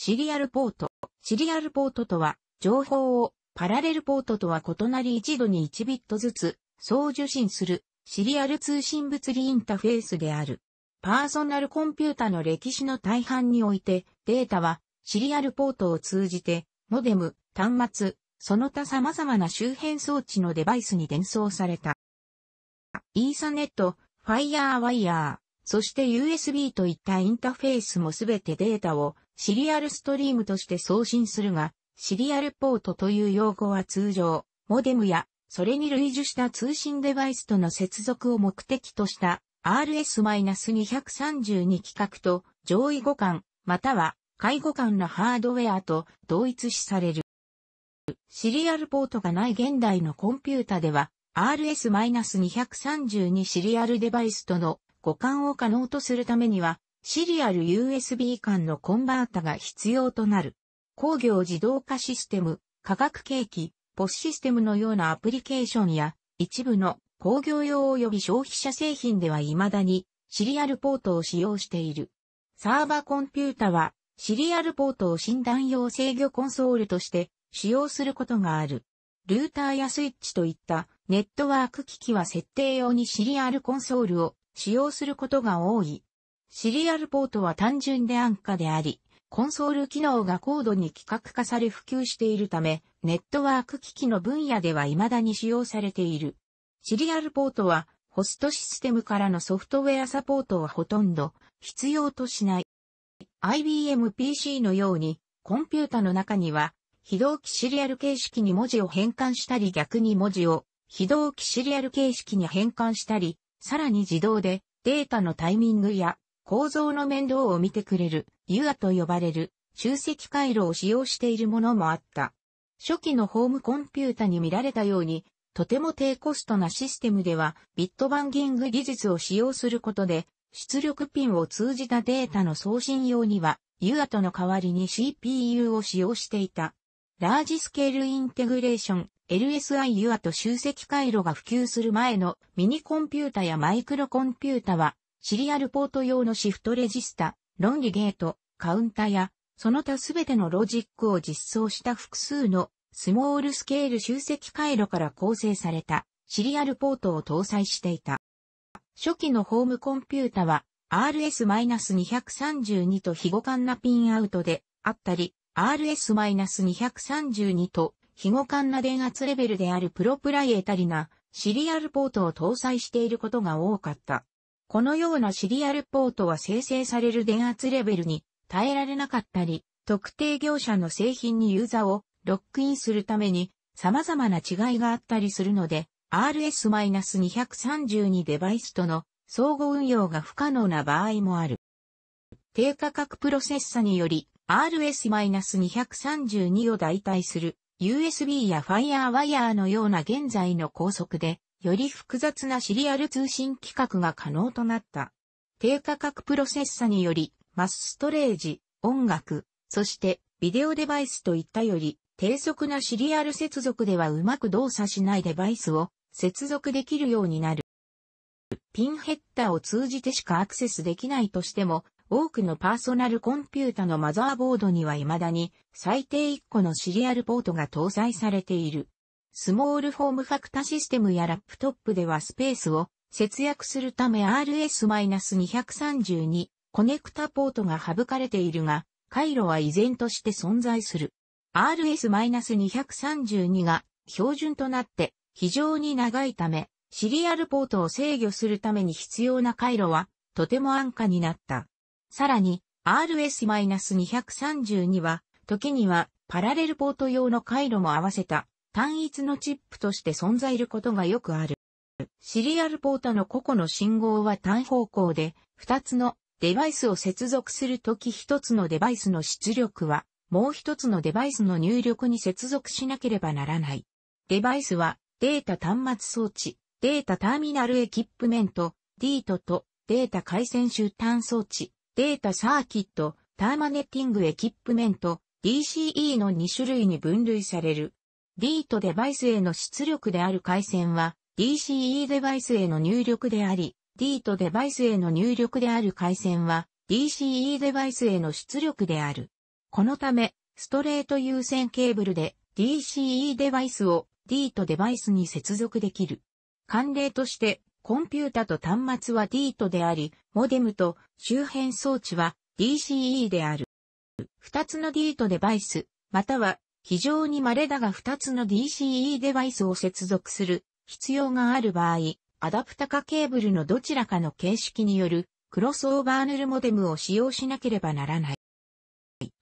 シリアルポート。シリアルポートとは、情報をパラレルポートとは異なり一度に1ビットずつ送受信するシリアル通信物理インタフェースである。パーソナルコンピュータの歴史の大半において、データはシリアルポートを通じて、モデム、端末、その他様々な周辺装置のデバイスに伝送された。イーサネット、ファイヤーワイヤー、そして USB といったインターフェースもすべてデータをシリアルストリームとして送信するが、シリアルポートという用語は通常、モデムや、それに類似した通信デバイスとの接続を目的とした RS-232 規格と上位互換、または介護間のハードウェアと同一視される。シリアルポートがない現代のコンピュータでは RS-232 シリアルデバイスとの互換を可能とするためにはシリアル USB 間のコンバータが必要となる。工業自動化システム、化学ケーキ、POS システムのようなアプリケーションや、一部の工業用及び消費者製品では未だにシリアルポートを使用している。サーバーコンピュータはシリアルポートを診断用制御コンソールとして使用することがある。ルーターやスイッチといったネットワーク機器は設定用にシリアルコンソールを使用することが多い。シリアルポートは単純で安価であり、コンソール機能が高度に規格化され普及しているため、ネットワーク機器の分野では未だに使用されている。シリアルポートは、ホストシステムからのソフトウェアサポートはほとんど必要としない。IBM PC のように、コンピュータの中には、非同期シリアル形式に文字を変換したり逆に文字を非同期シリアル形式に変換したり、さらに自動でデータのタイミングや構造の面倒を見てくれる、ユアと呼ばれる、集積回路を使用しているものもあった。初期のホームコンピュータに見られたように、とても低コストなシステムでは、ビットバンギング技術を使用することで、出力ピンを通じたデータの送信用には、ユアとの代わりに CPU を使用していた。ラージスケールインテグレーション LSI ユアと集積回路が普及する前のミニコンピュータやマイクロコンピュータはシリアルポート用のシフトレジスタ、論理ゲート、カウンタや、その他すべてのロジックを実装した複数のスモールスケール集積回路から構成されたシリアルポートを搭載していた。初期のホームコンピュータは RS-232 と非互換なピンアウトであったり、RS-232 と非互換な電圧レベルであるプロプライエタリなシリアルポートを搭載していることが多かった。このようなシリアルポートは生成される電圧レベルに耐えられなかったり、特定業者の製品にユーザーをロックインするために様々な違いがあったりするので、RS-232 デバイスとの相互運用が不可能な場合もある。低価格プロセッサにより RS-232 を代替する USB や FireWire のような現在の高速でより複雑なシリアル通信規格が可能となった。低価格プロセッサにより、マスストレージ、音楽、そしてビデオデバイスといったより、低速なシリアル接続ではうまく動作しないデバイスを接続できるようになる。ピンヘッダーを通じてしかアクセスできないとしても、多くのパーソナルコンピュータのマザーボードには未だに最低1個のシリアルポートが搭載されている。スモールフォームファクタシステムやラップトップではスペースを節約するため RS-232 コネクタポートが省かれているが、回路は依然として存在する。RS-232 が標準となって非常に長いため、シリアルポートを制御するために必要な回路はとても安価になった。さらに RS-232 は時にはパラレルポート用の回路も合わせた単一のチップとして存在ることがよくある。シリアルポートの個々の信号は単方向で、2つのデバイスを接続するとき1つのデバイスの出力は、もう1つのデバイスの入力に接続しなければならない。デバイスは、データ端末装置、データターミナルエキップメント、ディートとデータ回線集端装置、データサーキット、ターマネッティングエキップメント、DCE の2種類に分類される。D とデバイスへの出力である回線は DCE デバイスへの入力であり、D とデバイスへの入力である回線は DCE デバイスへの出力である。このため、ストレート優先ケーブルで DCE デバイスを D とデバイスに接続できる。慣例として、コンピュータと端末は D とであり、モデムと周辺装置は DCE である。二つの D とデバイス、または非常に稀だが2つの DCE デバイスを接続する必要がある場合、アダプタかケーブルのどちらかの形式によるクロスオーバーヌルモデムを使用しなければならない。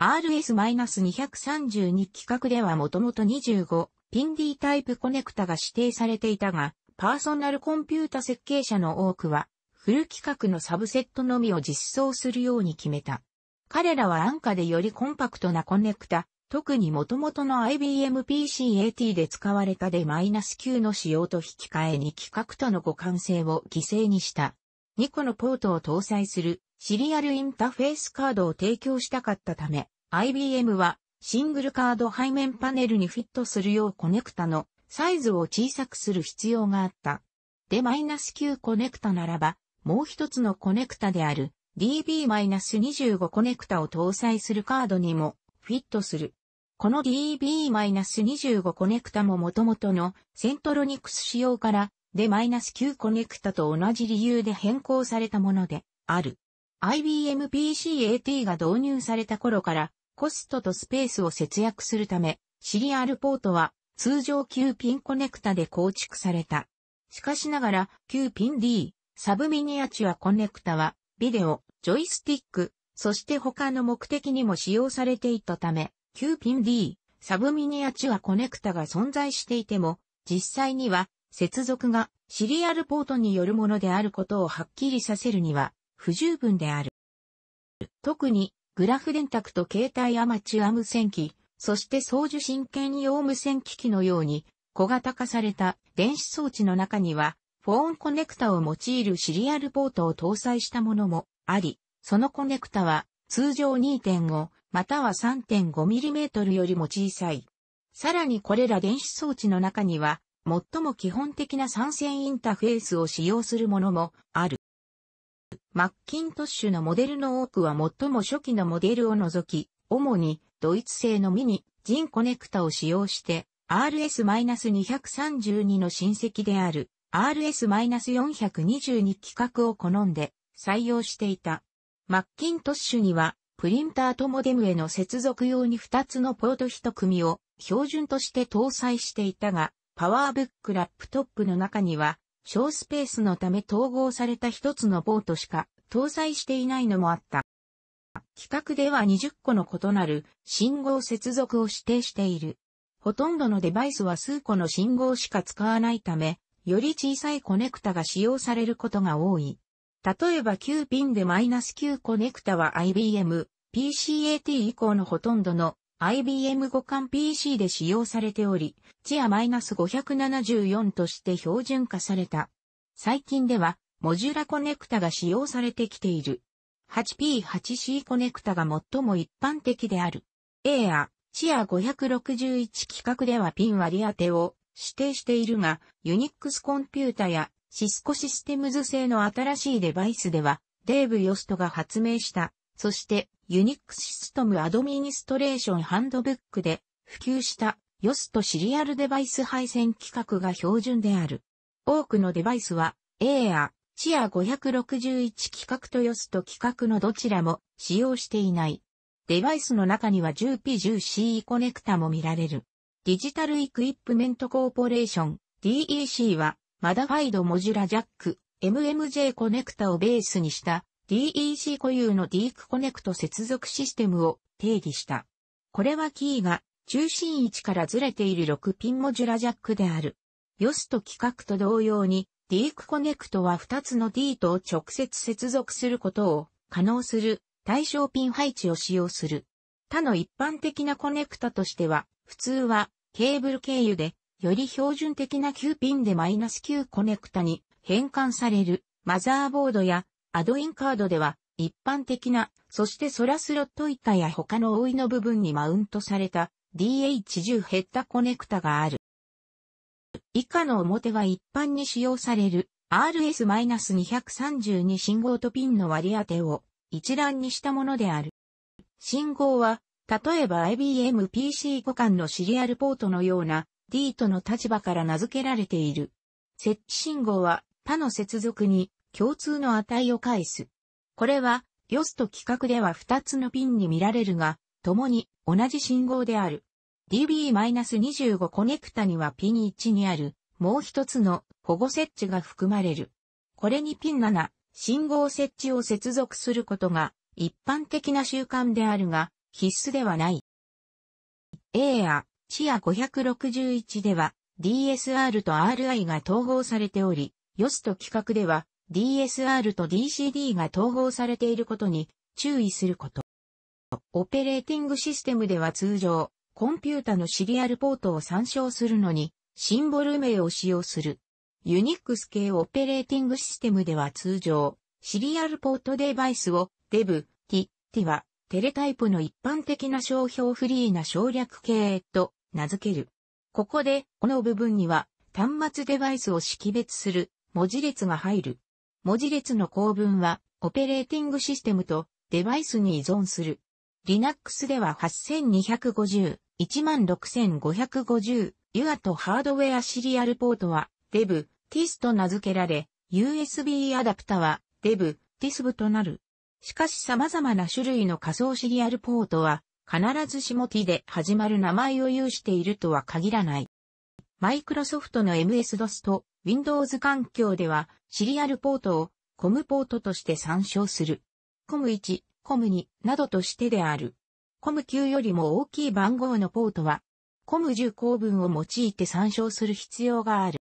RS-232 規格ではもともと25ピン D タイプコネクタが指定されていたが、パーソナルコンピュータ設計者の多くは、フル規格のサブセットのみを実装するように決めた。彼らは安価でよりコンパクトなコネクタ、特に元々の IBM p c a t で使われた d -9 の仕様と引き換えに規格との互換性を犠牲にした。2個のポートを搭載するシリアルインターフェースカードを提供したかったため、IBM はシングルカード背面パネルにフィットするようコネクタのサイズを小さくする必要があった。d -9 コネクタならば、もう一つのコネクタである DB-25 コネクタを搭載するカードにもフィットする。この DB-25 コネクタも元々のセントロニクス仕様からで -9 コネクタと同じ理由で変更されたものである。IBM PC-AT が導入された頃からコストとスペースを節約するためシリアルポートは通常9ピンコネクタで構築された。しかしながら9ピン D サブミニアチュアコネクタはビデオ、ジョイスティック、そして他の目的にも使用されていたため、9ピン D、サブミニアチュアコネクタが存在していても、実際には接続がシリアルポートによるものであることをはっきりさせるには不十分である。特にグラフ電卓と携帯アマチュア無線機、そして送受信兼用無線機器のように小型化された電子装置の中にはフォーンコネクタを用いるシリアルポートを搭載したものもあり、そのコネクタは通常2.5または 3.5mm よりも小さい。さらにこれら電子装置の中には最も基本的な参線インタフェースを使用するものもある。マッキントッシュのモデルの多くは最も初期のモデルを除き、主にドイツ製のミニ、ジンコネクタを使用して RS-232 の親戚である RS-422 規格を好んで採用していた。マッキントッシュには、プリンターとモデムへの接続用に2つのポート1組を標準として搭載していたが、パワーブックラップトップの中には、小スペースのため統合された1つのポートしか搭載していないのもあった。規格では20個の異なる信号接続を指定している。ほとんどのデバイスは数個の信号しか使わないため、より小さいコネクタが使用されることが多い。例えば9ピンでマイナス -9 コネクタは IBM、PCAT 以降のほとんどの IBM 互換 PC で使用されており、チアマイナス -574 として標準化された。最近では、モジュラコネクタが使用されてきている。8P8C コネクタが最も一般的である。A やチア561規格ではピン割り当てを指定しているが、ユニックスコンピュータやシスコシステムズ製の新しいデバイスでは、デーブ・ヨストが発明した、そして、ユニックシステムアドミニストレーションハンドブックで普及したヨストシリアルデバイス配線規格が標準である。多くのデバイスは A やチア561規格とヨスト規格のどちらも使用していない。デバイスの中には 10P10CE コネクタも見られる。デジタルイクイップメントコーポレーション DEC はマダファイドモジュラジャック、MMJ コネクタをベースにした DEC 固有のディークコネクト接続システムを定義した。これはキーが中心位置からずれている6ピンモジュラジャックである。ヨスト規格と同様にディークコネクトは2つの D と直接接続することを可能する対象ピン配置を使用する。他の一般的なコネクタとしては、普通はケーブル経由でより標準的な9ピンでマイナス -9 コネクタに変換されるマザーボードやアドインカードでは一般的な、そしてソラスロット板や他の覆いの部分にマウントされた DH10 ヘッダコネクタがある。以下の表は一般に使用される RS-232 信号とピンの割り当てを一覧にしたものである。信号は、例えば IBM PC 互換のシリアルポートのような D との立場から名付けられている。設置信号は他の接続に共通の値を返す。これは、ヨスと規格では2つのピンに見られるが、共に同じ信号である。DB-25 コネクタにはピン1にある、もう一つの保護設置が含まれる。これにピン7、信号設置を接続することが一般的な習慣であるが、必須ではない。A やチア561では DSR と RI が統合されており、ヨスト規格では DSR と DCD が統合されていることに注意すること。オペレーティングシステムでは通常、コンピュータのシリアルポートを参照するのに、シンボル名を使用する。ユニックス系オペレーティングシステムでは通常、シリアルポートデバイスを DEV、ィ、テ t はテレタイプの一般的な商標フリーな省略系と名付ける。ここで、この部分には、端末デバイスを識別する文字列が入る。文字列の構文は、オペレーティングシステムとデバイスに依存する。Linux では8250、16550、UA とハードウェアシリアルポートは DEV、TIS と名付けられ、USB アダプタは DEV、t i s 部となる。しかし様々な種類の仮想シリアルポートは必ずしも t で始まる名前を有しているとは限らない。マイクロソフトの MS-DOS と Windows 環境ではシリアルポートをコムポートとして参照する。コム1、コム2などとしてである。コム9よりも大きい番号のポートは、コム10構文を用いて参照する必要がある。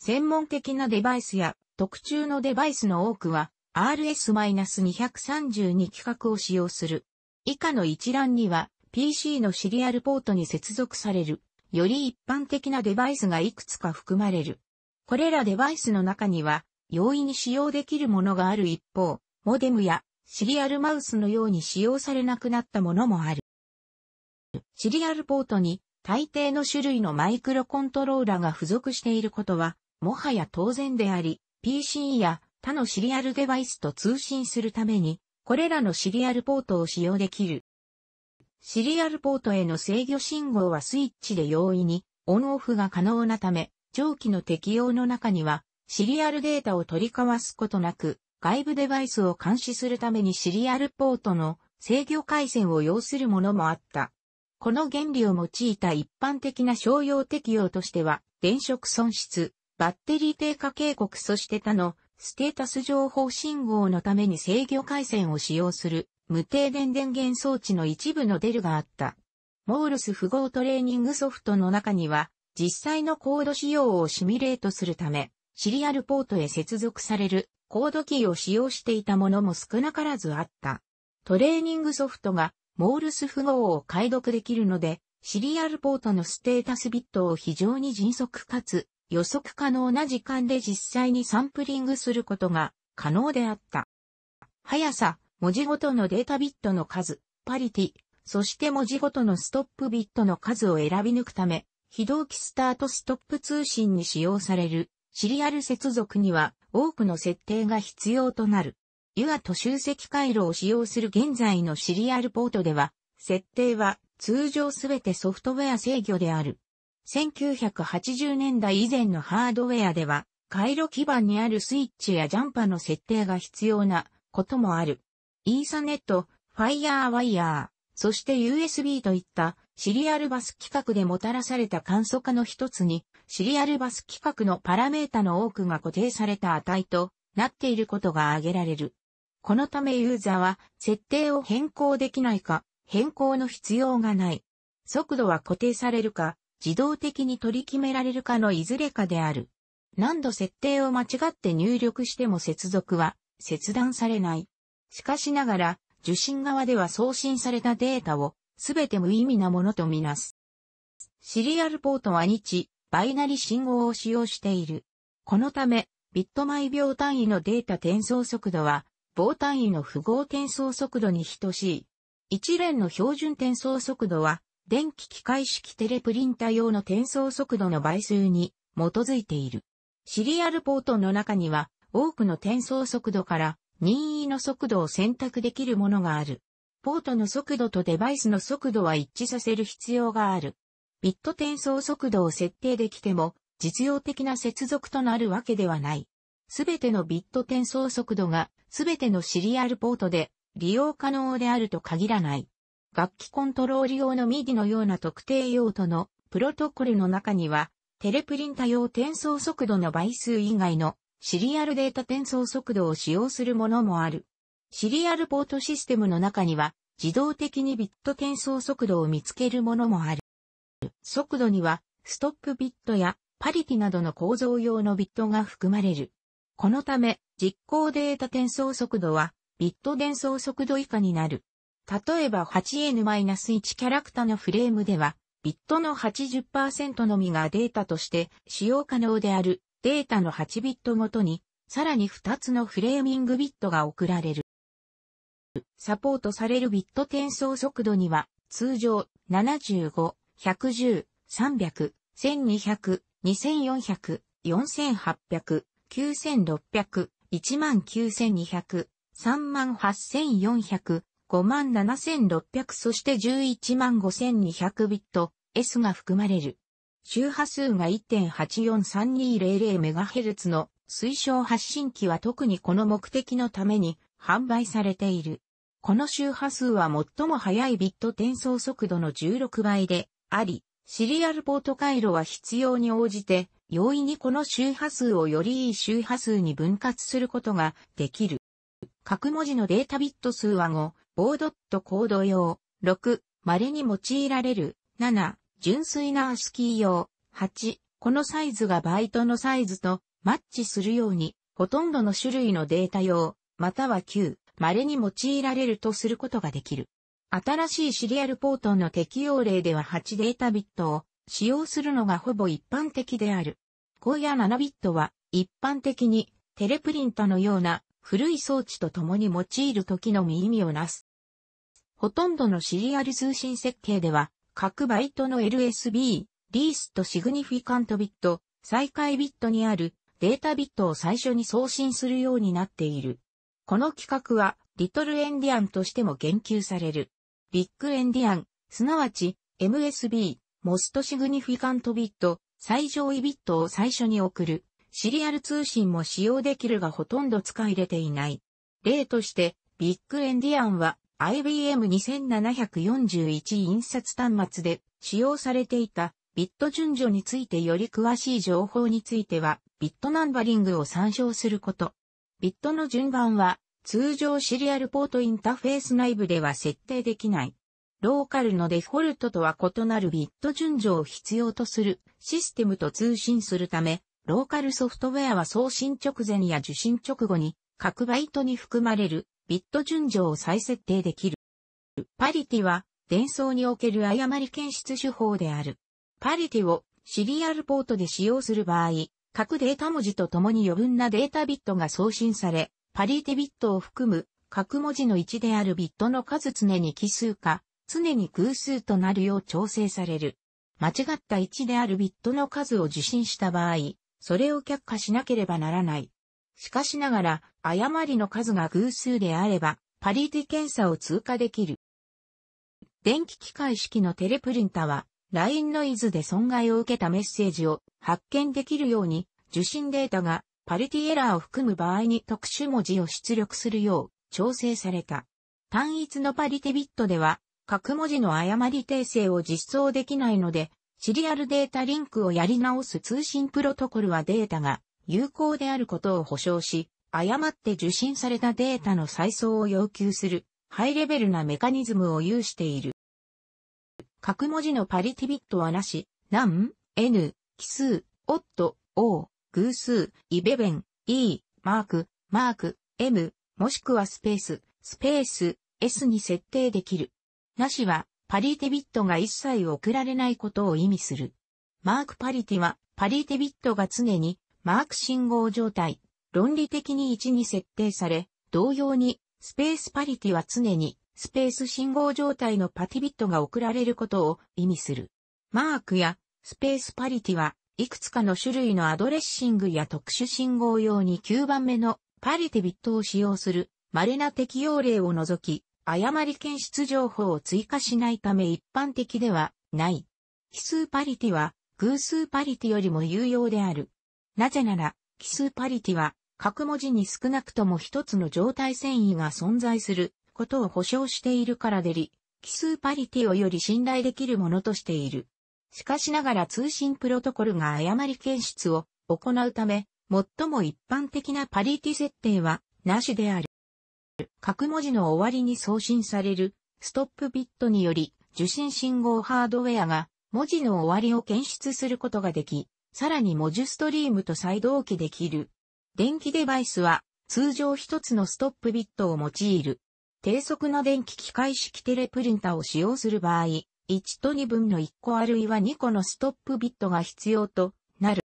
専門的なデバイスや特注のデバイスの多くは RS-232 規格を使用する。以下の一覧には PC のシリアルポートに接続される、より一般的なデバイスがいくつか含まれる。これらデバイスの中には、容易に使用できるものがある一方、モデムやシリアルマウスのように使用されなくなったものもある。シリアルポートに大抵の種類のマイクロコントローラーが付属していることは、もはや当然であり、PC や他のシリアルデバイスと通信するためにこれらのシリアルポートを使用できる。シリアルポートへの制御信号はスイッチで容易にオンオフが可能なため、上記の適用の中には、シリアルデータを取り交わすことなく、外部デバイスを監視するためにシリアルポートの制御回線を要するものもあった。この原理を用いた一般的な商用適用としては、電飾損失、バッテリー低下警告そして他のステータス情報信号のために制御回線を使用する無停電電源装置の一部のデルがあった。モールス符号トレーニングソフトの中には、実際のコード使用をシミュレートするため、シリアルポートへ接続されるコードキーを使用していたものも少なからずあった。トレーニングソフトがモールス符号を解読できるので、シリアルポートのステータスビットを非常に迅速かつ予測可能な時間で実際にサンプリングすることが可能であった。速さ、文字ごとのデータビットの数、パリティ、そして文字ごとのストップビットの数を選び抜くため、非同期スタートストップ通信に使用されるシリアル接続には多くの設定が必要となる。UA と集積回路を使用する現在のシリアルポートでは、設定は通常すべてソフトウェア制御である。1980年代以前のハードウェアでは、回路基板にあるスイッチやジャンパの設定が必要なこともある。イーサネット、ファイヤーワイヤー、そして USB といったシリアルバス規格でもたらされた簡素化の一つに、シリアルバス規格のパラメータの多くが固定された値となっていることが挙げられる。このためユーザーは設定を変更できないか、変更の必要がない。速度は固定されるか、自動的に取り決められるかのいずれかである。何度設定を間違って入力しても接続は切断されない。しかしながら、受信側では送信されたデータをすべて無意味なものとみなす。シリアルポートは日、バイナリ信号を使用している。このため、ビット毎秒単位のデータ転送速度は、棒単位の符号転送速度に等しい。一連の標準転送速度は、電気機械式テレプリンタ用の転送速度の倍数に基づいている。シリアルポートの中には多くの転送速度から任意の速度を選択できるものがある。ポートの速度とデバイスの速度は一致させる必要がある。ビット転送速度を設定できても実用的な接続となるわけではない。すべてのビット転送速度がすべてのシリアルポートで利用可能であると限らない。楽器コントロール用の MIDI のような特定用途のプロトコルの中には、テレプリンタ用転送速度の倍数以外のシリアルデータ転送速度を使用するものもある。シリアルポートシステムの中には、自動的にビット転送速度を見つけるものもある。速度には、ストップビットやパリティなどの構造用のビットが含まれる。このため、実行データ転送速度は、ビット転送速度以下になる。例えば 8n-1 キャラクタのフレームでは、ビットの80%のみがデータとして使用可能であるデータの8ビットごとに、さらに2つのフレーミングビットが送られる。サポートされるビット転送速度には、通常75、110、300、1200、2400、4800、9600、19200、38400、57,600そして115,200ビット S が含まれる。周波数が 1.843200MHz の推奨発信機は特にこの目的のために販売されている。この周波数は最も速いビット転送速度の16倍であり、シリアルポート回路は必要に応じて、容易にこの周波数をより良い周波数に分割することができる。各文字のデータビット数は5、ボードットコード用、6、稀に用いられる、7、純粋なアスキー用、8、このサイズがバイトのサイズとマッチするように、ほとんどの種類のデータ用、または9、稀に用いられるとすることができる。新しいシリアルポートの適用例では8データビットを使用するのがほぼ一般的である。荒野7ビットは一般的にテレプリンタのような古い装置と共に用いる時のみ意味をなす。ほとんどのシリアル通信設計では、各バイトの LSB、リースとシグニフィカントビット、再開ビットにあるデータビットを最初に送信するようになっている。この規格は、リトルエンディアンとしても言及される。ビッグエンディアン、すなわち MSB、モストシグニフィカントビット、最上位ビットを最初に送る。シリアル通信も使用できるがほとんど使い入れていない。例として、ビッグエンディアンは IBM2741 印刷端末で使用されていたビット順序についてより詳しい情報についてはビットナンバリングを参照すること。ビットの順番は通常シリアルポートインターフェース内部では設定できない。ローカルのデフォルトとは異なるビット順序を必要とするシステムと通信するため、ローカルソフトウェアは送信直前や受信直後に各バイトに含まれるビット順序を再設定できる。パリティは、伝送における誤り検出手法である。パリティをシリアルポートで使用する場合、各データ文字とともに余分なデータビットが送信され、パリティビットを含む各文字の位置であるビットの数常に奇数か、常に偶数となるよう調整される。間違った位置であるビットの数を受信した場合、それを却下しなければならない。しかしながら、誤りの数が偶数であれば、パリティ検査を通過できる。電気機械式のテレプリンタは、ラインノイズで損害を受けたメッセージを発見できるように、受信データがパリティエラーを含む場合に特殊文字を出力するよう調整された。単一のパリティビットでは、各文字の誤り訂正を実装できないので、シリアルデータリンクをやり直す通信プロトコルはデータが有効であることを保証し、誤って受信されたデータの再送を要求する、ハイレベルなメカニズムを有している。各文字のパリティビットはなし、何、n、奇数、オット、o、偶数、イベベン、e、マーク、マーク、m、もしくはスペース、スペース、s に設定できる。なしは、パリティビットが一切送られないことを意味する。マークパリティは、パリティビットが常に、マーク信号状態、論理的に1に設定され、同様に、スペースパリティは常に、スペース信号状態のパティビットが送られることを意味する。マークや、スペースパリティは、いくつかの種類のアドレッシングや特殊信号用に9番目のパリティビットを使用する稀な適用例を除き、誤り検出情報を追加しないため一般的ではない。奇数パリティは偶数パリティよりも有用である。なぜなら、奇数パリティは、各文字に少なくとも一つの状態繊維が存在することを保証しているからでり、奇数パリティをより信頼できるものとしている。しかしながら通信プロトコルが誤り検出を行うため、最も一般的なパリティ設定は、なしである。各文字の終わりに送信される、ストップビットにより、受信信号ハードウェアが、文字の終わりを検出することができ、さらに文字ストリームと再同期できる。電気デバイスは、通常一つのストップビットを用いる。低速の電気機械式テレプリンタを使用する場合、1と2分の1個あるいは2個のストップビットが必要となる。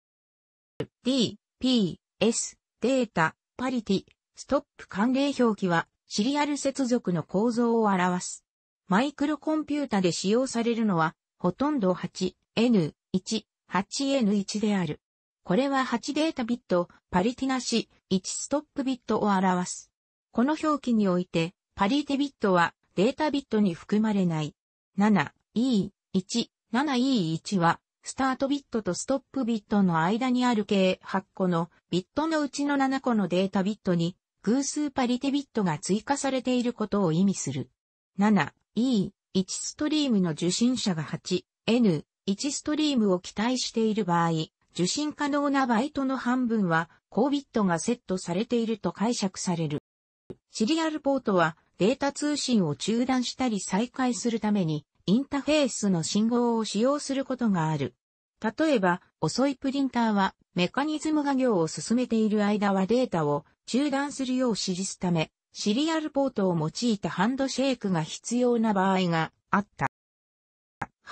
D、P、S、データ、パリティ、ストップ関連表記は、シリアル接続の構造を表す。マイクロコンピュータで使用されるのは、ほとんど 8N1 8N1 である。これは8データビット、パリティなし、1ストップビットを表す。この表記において、パリティビットはデータビットに含まれない。7E1、7E1 は、スタートビットとストップビットの間にある計8個のビットのうちの7個のデータビットに偶数パリテビットが追加されていることを意味する。7E1 ストリームの受信者が 8N 1ストリームを期待している場合、受信可能なバイトの半分は、高ビットがセットされていると解釈される。シリアルポートは、データ通信を中断したり再開するために、インターフェースの信号を使用することがある。例えば、遅いプリンターは、メカニズムが行を進めている間はデータを中断するよう指示すため、シリアルポートを用いたハンドシェイクが必要な場合があった。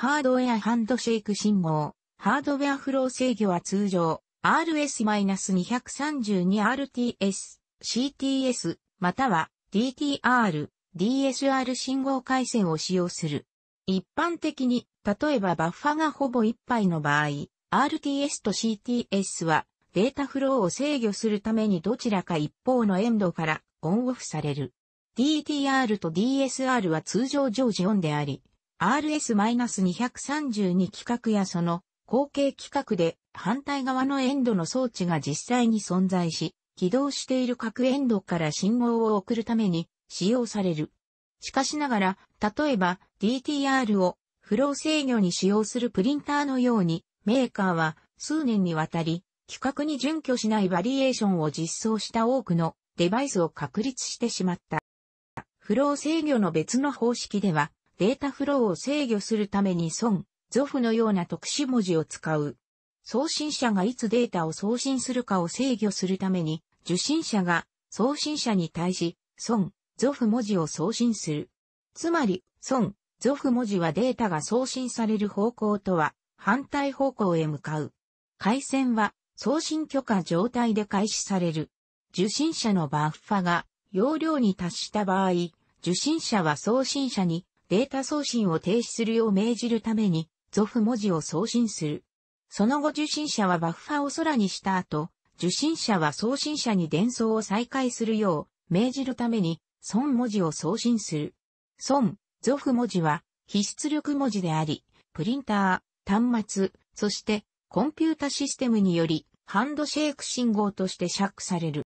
ハードウェアハンドシェイク信号。ハードウェアフロー制御は通常 RS-232RTS、CTS、または DTR、DSR 信号回線を使用する。一般的に、例えばバッファがほぼ1杯の場合、RTS と CTS はデータフローを制御するためにどちらか一方のエンドからオンオフされる。DTR と DSR は通常常時オンであり、RS-232 規格やその後継規格で反対側のエンドの装置が実際に存在し、起動している各エンドから信号を送るために使用される。しかしながら、例えば DTR をフロー制御に使用するプリンターのように、メーカーは数年にわたり、規格に準拠しないバリエーションを実装した多くのデバイスを確立してしまった。フロー制御の別の方式では、データフローを制御するために損、ゾフのような特殊文字を使う。送信者がいつデータを送信するかを制御するために、受信者が送信者に対し、損、ゾフ文字を送信する。つまり、損、ゾフ文字はデータが送信される方向とは反対方向へ向かう。回線は送信許可状態で開始される。受信者のバッファが容量に達した場合、受信者は送信者にデータ送信を停止するよう命じるために、ゾフ文字を送信する。その後受信者はバッファを空にした後、受信者は送信者に伝送を再開するよう命じるために、損文字を送信する。損、ゾフ文字は必出力文字であり、プリンター、端末、そしてコンピュータシステムによりハンドシェイク信号として釈される。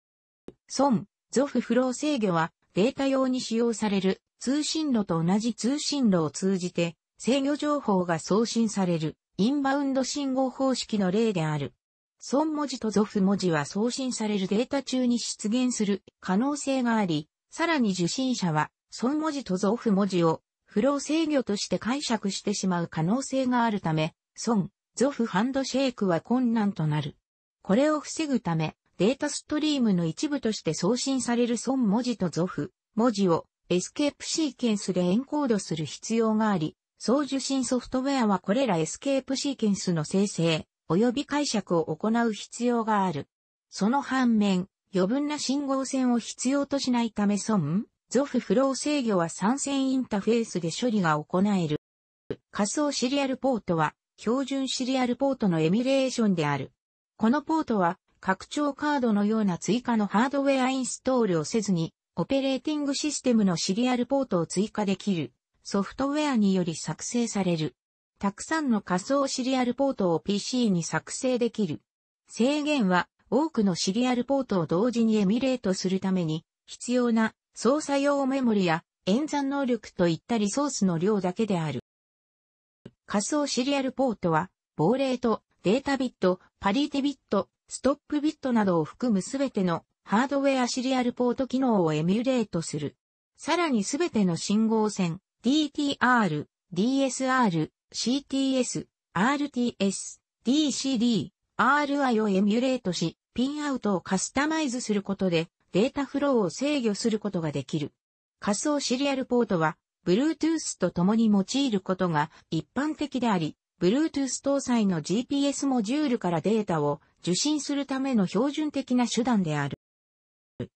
損、ゾフフロー制御はデータ用に使用される通信路と同じ通信路を通じて制御情報が送信されるインバウンド信号方式の例である。損文字とゾフ文字は送信されるデータ中に出現する可能性があり、さらに受信者は損文字とゾフ文字をフロー制御として解釈してしまう可能性があるため、損、ゾフハンドシェイクは困難となる。これを防ぐため、データストリームの一部として送信される損文字とゾフ文字をエスケープシーケンスでエンコードする必要があり、送受信ソフトウェアはこれらエスケープシーケンスの生成、及び解釈を行う必要がある。その反面、余分な信号線を必要としないため損、ゾフフロー制御は参線インターフェースで処理が行える。仮想シリアルポートは、標準シリアルポートのエミュレーションである。このポートは、拡張カードのような追加のハードウェアインストールをせずに、オペレーティングシステムのシリアルポートを追加できるソフトウェアにより作成される。たくさんの仮想シリアルポートを PC に作成できる。制限は多くのシリアルポートを同時にエミュレートするために必要な操作用メモリや演算能力といったリソースの量だけである。仮想シリアルポートは、亡霊とデータビット、パリティビット、ストップビットなどを含むすべてのハードウェアシリアルポート機能をエミュレートする。さらにすべての信号線、DTR、DSR、CTS、RTS、DCD、RI をエミュレートし、ピンアウトをカスタマイズすることで、データフローを制御することができる。仮想シリアルポートは、Bluetooth と共に用いることが一般的であり、Bluetooth 搭載の GPS モジュールからデータを受信するための標準的な手段である。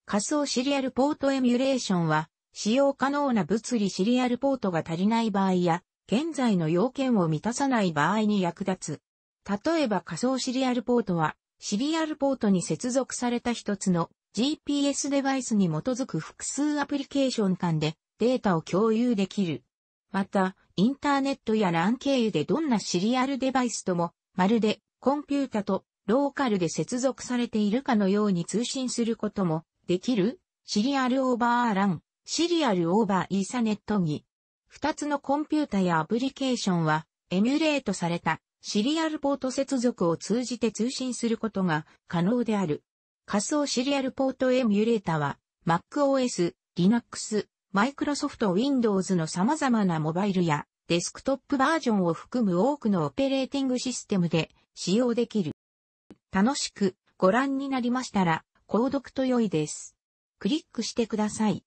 仮想シリアルポートエミュレーションは、使用可能な物理シリアルポートが足りない場合や、現在の要件を満たさない場合に役立つ。例えば仮想シリアルポートは、シリアルポートに接続された一つの GPS デバイスに基づく複数アプリケーション間でデータを共有できる。また、インターネットや LAN 経由でどんなシリアルデバイスとも、まるでコンピュータとローカルで接続されているかのように通信することもできるシリアルオーバーラン、シリアルオーバーイーサネットに、二つのコンピュータやアプリケーションは、エミュレートされたシリアルポート接続を通じて通信することが可能である。仮想シリアルポートエミュレータは、MacOS、Linux、Microsoft Windows の様々なモバイルやデスクトップバージョンを含む多くのオペレーティングシステムで使用できる。楽しくご覧になりましたら、購読と良いです。クリックしてください。